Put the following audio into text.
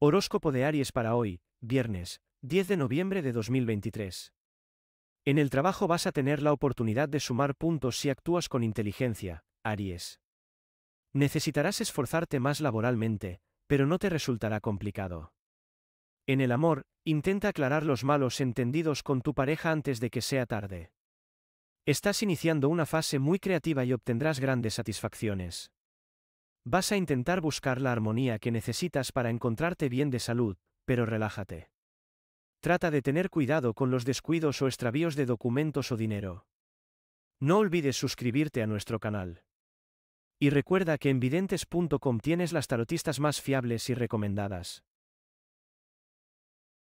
Horóscopo de Aries para hoy, viernes, 10 de noviembre de 2023. En el trabajo vas a tener la oportunidad de sumar puntos si actúas con inteligencia, Aries. Necesitarás esforzarte más laboralmente, pero no te resultará complicado. En el amor, intenta aclarar los malos entendidos con tu pareja antes de que sea tarde. Estás iniciando una fase muy creativa y obtendrás grandes satisfacciones. Vas a intentar buscar la armonía que necesitas para encontrarte bien de salud, pero relájate. Trata de tener cuidado con los descuidos o extravíos de documentos o dinero. No olvides suscribirte a nuestro canal. Y recuerda que en videntes.com tienes las tarotistas más fiables y recomendadas.